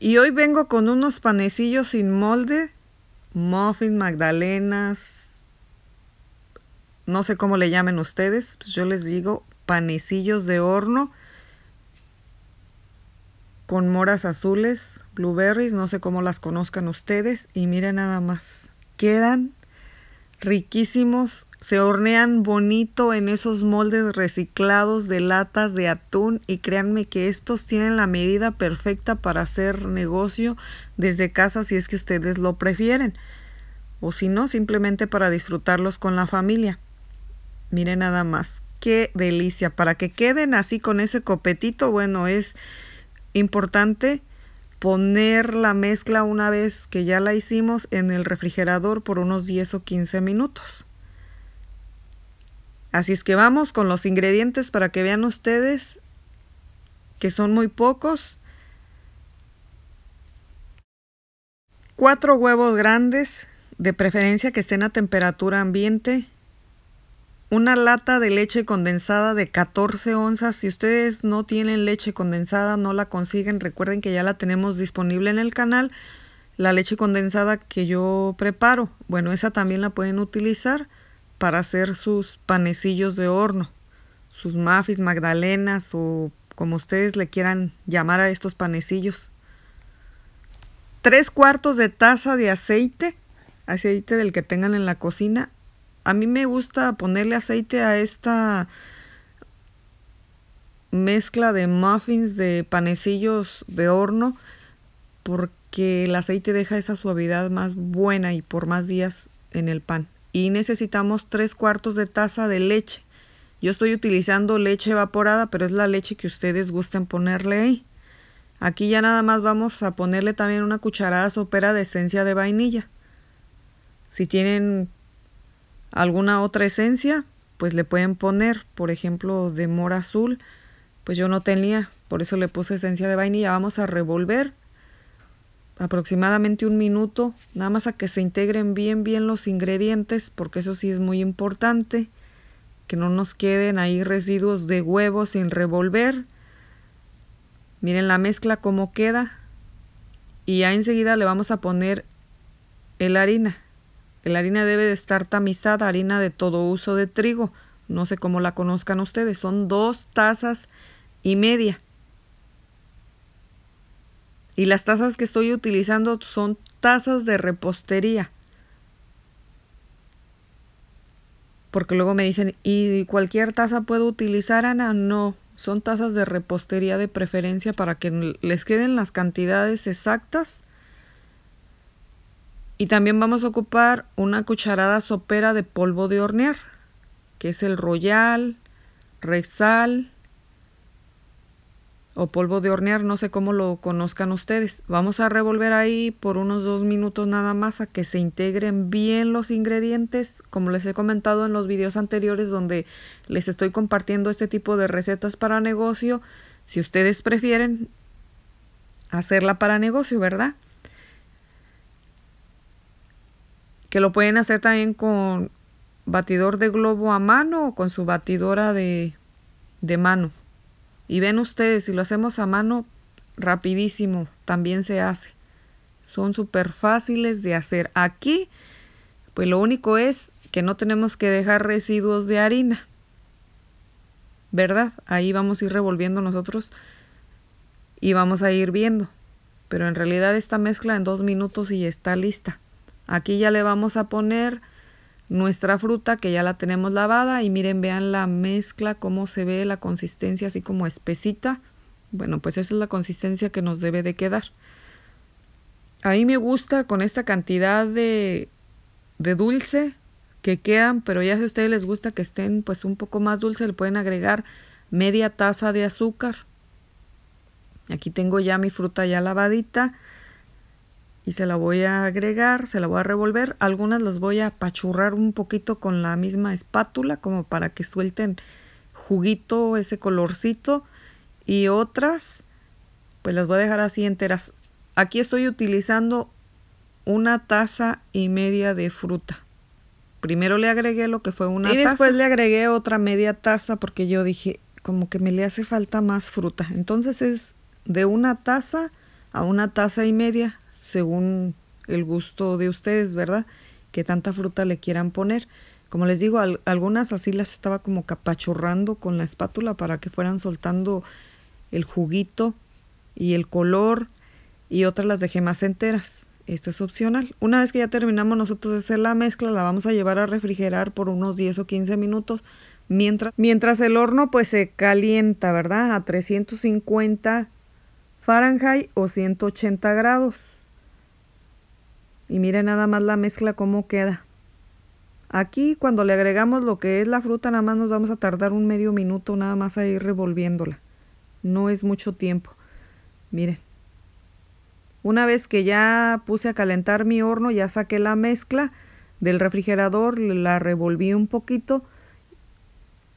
Y hoy vengo con unos panecillos sin molde, muffins, magdalenas, no sé cómo le llamen ustedes, pues yo les digo panecillos de horno con moras azules, blueberries, no sé cómo las conozcan ustedes y miren nada más. Quedan riquísimos, se hornean bonito en esos moldes reciclados de latas de atún y créanme que estos tienen la medida perfecta para hacer negocio desde casa si es que ustedes lo prefieren o si no simplemente para disfrutarlos con la familia. Miren nada más, qué delicia, para que queden así con ese copetito, bueno, es importante poner la mezcla una vez que ya la hicimos en el refrigerador por unos 10 o 15 minutos. Así es que vamos con los ingredientes para que vean ustedes que son muy pocos. Cuatro huevos grandes, de preferencia que estén a temperatura ambiente una lata de leche condensada de 14 onzas. Si ustedes no tienen leche condensada, no la consiguen, recuerden que ya la tenemos disponible en el canal. La leche condensada que yo preparo, bueno, esa también la pueden utilizar para hacer sus panecillos de horno, sus mafis, magdalenas o como ustedes le quieran llamar a estos panecillos. Tres cuartos de taza de aceite, aceite del que tengan en la cocina, a mí me gusta ponerle aceite a esta mezcla de muffins, de panecillos de horno, porque el aceite deja esa suavidad más buena y por más días en el pan. Y necesitamos tres cuartos de taza de leche. Yo estoy utilizando leche evaporada, pero es la leche que ustedes gusten ponerle ahí. Aquí ya nada más vamos a ponerle también una cucharada sopera de esencia de vainilla. Si tienen alguna otra esencia, pues le pueden poner, por ejemplo, de mora azul, pues yo no tenía, por eso le puse esencia de vainilla. Vamos a revolver aproximadamente un minuto, nada más a que se integren bien, bien los ingredientes, porque eso sí es muy importante, que no nos queden ahí residuos de huevo sin revolver. Miren la mezcla cómo queda. Y ya enseguida le vamos a poner el harina. La harina debe de estar tamizada, harina de todo uso de trigo. No sé cómo la conozcan ustedes. Son dos tazas y media. Y las tazas que estoy utilizando son tazas de repostería. Porque luego me dicen, ¿y cualquier taza puedo utilizar, Ana? No, son tazas de repostería de preferencia para que les queden las cantidades exactas y también vamos a ocupar una cucharada sopera de polvo de hornear, que es el royal, resal o polvo de hornear, no sé cómo lo conozcan ustedes. Vamos a revolver ahí por unos dos minutos nada más a que se integren bien los ingredientes, como les he comentado en los videos anteriores donde les estoy compartiendo este tipo de recetas para negocio. Si ustedes prefieren hacerla para negocio, ¿verdad? que lo pueden hacer también con batidor de globo a mano o con su batidora de, de mano. Y ven ustedes, si lo hacemos a mano, rapidísimo, también se hace. Son súper fáciles de hacer. Aquí, pues lo único es que no tenemos que dejar residuos de harina. ¿Verdad? Ahí vamos a ir revolviendo nosotros y vamos a ir viendo. Pero en realidad esta mezcla en dos minutos y está lista. Aquí ya le vamos a poner nuestra fruta que ya la tenemos lavada y miren, vean la mezcla, cómo se ve la consistencia así como espesita. Bueno, pues esa es la consistencia que nos debe de quedar. A mí me gusta con esta cantidad de, de dulce que quedan, pero ya si a ustedes les gusta que estén pues un poco más dulce, le pueden agregar media taza de azúcar. Aquí tengo ya mi fruta ya lavadita y se la voy a agregar, se la voy a revolver. Algunas las voy a apachurrar un poquito con la misma espátula como para que suelten juguito, ese colorcito. Y otras, pues las voy a dejar así enteras. Aquí estoy utilizando una taza y media de fruta. Primero le agregué lo que fue una taza. Y después le agregué otra media taza porque yo dije, como que me le hace falta más fruta. Entonces es de una taza a una taza y media según el gusto de ustedes, ¿verdad? Que tanta fruta le quieran poner. Como les digo, algunas así las estaba como capachurrando con la espátula para que fueran soltando el juguito y el color y otras las dejé más enteras. Esto es opcional. Una vez que ya terminamos nosotros de hacer la mezcla, la vamos a llevar a refrigerar por unos 10 o 15 minutos. Mientras, mientras el horno pues se calienta, ¿verdad? A 350 Fahrenheit o 180 grados. Y miren nada más la mezcla cómo queda. Aquí cuando le agregamos lo que es la fruta nada más nos vamos a tardar un medio minuto nada más a ir revolviéndola. No es mucho tiempo. Miren. Una vez que ya puse a calentar mi horno, ya saqué la mezcla del refrigerador, la revolví un poquito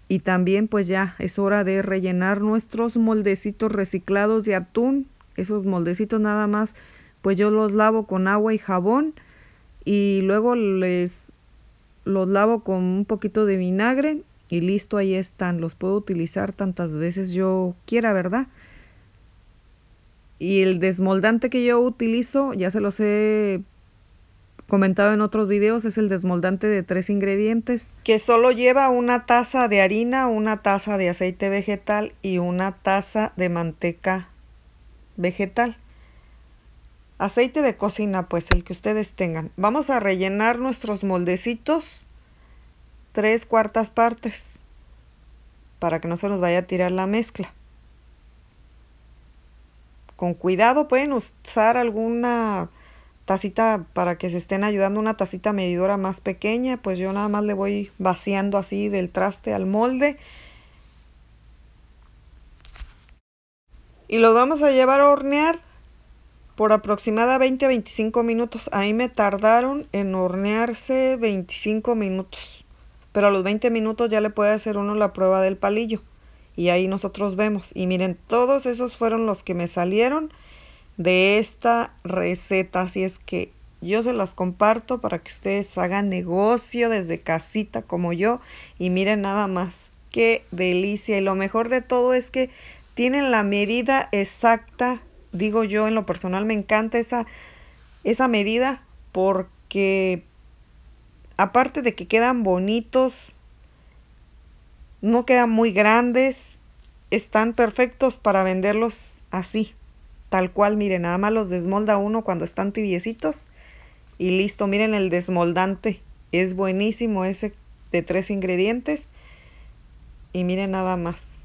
y también pues ya es hora de rellenar nuestros moldecitos reciclados de atún, esos moldecitos nada más pues yo los lavo con agua y jabón y luego les los lavo con un poquito de vinagre y listo, ahí están. Los puedo utilizar tantas veces yo quiera, ¿verdad? Y el desmoldante que yo utilizo, ya se los he comentado en otros videos, es el desmoldante de tres ingredientes, que solo lleva una taza de harina, una taza de aceite vegetal y una taza de manteca vegetal aceite de cocina, pues el que ustedes tengan. Vamos a rellenar nuestros moldecitos tres cuartas partes para que no se nos vaya a tirar la mezcla. Con cuidado pueden usar alguna tacita para que se estén ayudando, una tacita medidora más pequeña, pues yo nada más le voy vaciando así del traste al molde. Y los vamos a llevar a hornear por aproximadamente 25 minutos. Ahí me tardaron en hornearse 25 minutos. Pero a los 20 minutos ya le puede hacer uno la prueba del palillo. Y ahí nosotros vemos. Y miren, todos esos fueron los que me salieron de esta receta. Así es que yo se las comparto para que ustedes hagan negocio desde casita como yo. Y miren nada más. Qué delicia. Y lo mejor de todo es que tienen la medida exacta digo yo en lo personal, me encanta esa, esa medida porque aparte de que quedan bonitos, no quedan muy grandes, están perfectos para venderlos así, tal cual, miren, nada más los desmolda uno cuando están tibiecitos y listo, miren el desmoldante, es buenísimo ese de tres ingredientes y miren nada más.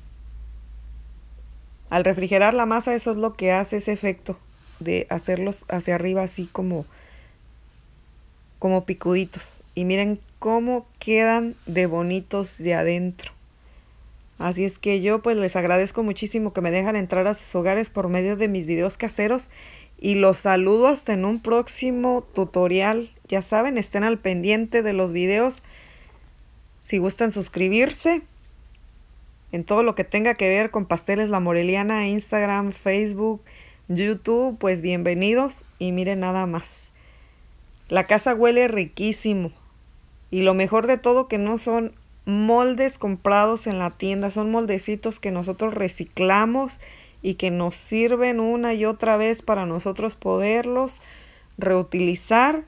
Al refrigerar la masa eso es lo que hace ese efecto de hacerlos hacia arriba así como como picuditos y miren cómo quedan de bonitos de adentro. Así es que yo pues les agradezco muchísimo que me dejan entrar a sus hogares por medio de mis videos caseros y los saludo hasta en un próximo tutorial. Ya saben, estén al pendiente de los videos. Si gustan suscribirse, en todo lo que tenga que ver con Pasteles La Moreliana, Instagram, Facebook, YouTube, pues bienvenidos y miren nada más. La casa huele riquísimo y lo mejor de todo que no son moldes comprados en la tienda, son moldecitos que nosotros reciclamos y que nos sirven una y otra vez para nosotros poderlos reutilizar.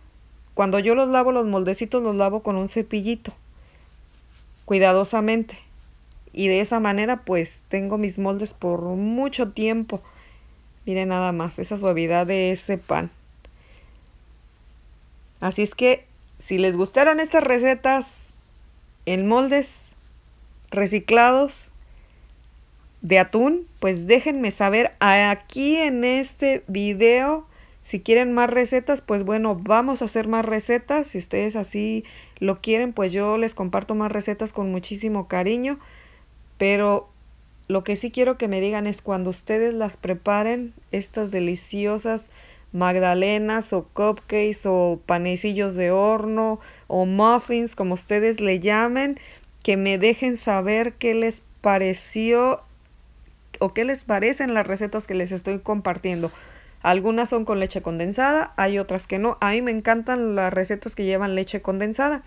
Cuando yo los lavo, los moldecitos los lavo con un cepillito, cuidadosamente y de esa manera pues tengo mis moldes por mucho tiempo. Miren nada más esa suavidad de ese pan. Así es que si les gustaron estas recetas en moldes reciclados de atún, pues déjenme saber aquí en este video. Si quieren más recetas, pues bueno, vamos a hacer más recetas. Si ustedes así lo quieren, pues yo les comparto más recetas con muchísimo cariño. Pero lo que sí quiero que me digan es cuando ustedes las preparen, estas deliciosas magdalenas o cupcakes o panecillos de horno o muffins, como ustedes le llamen, que me dejen saber qué les pareció o qué les parecen las recetas que les estoy compartiendo. Algunas son con leche condensada, hay otras que no. A mí me encantan las recetas que llevan leche condensada.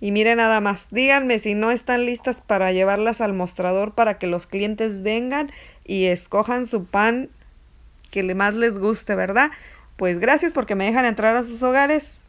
Y mire nada más, díganme si no están listas para llevarlas al mostrador para que los clientes vengan y escojan su pan que más les guste, ¿verdad? Pues gracias porque me dejan entrar a sus hogares.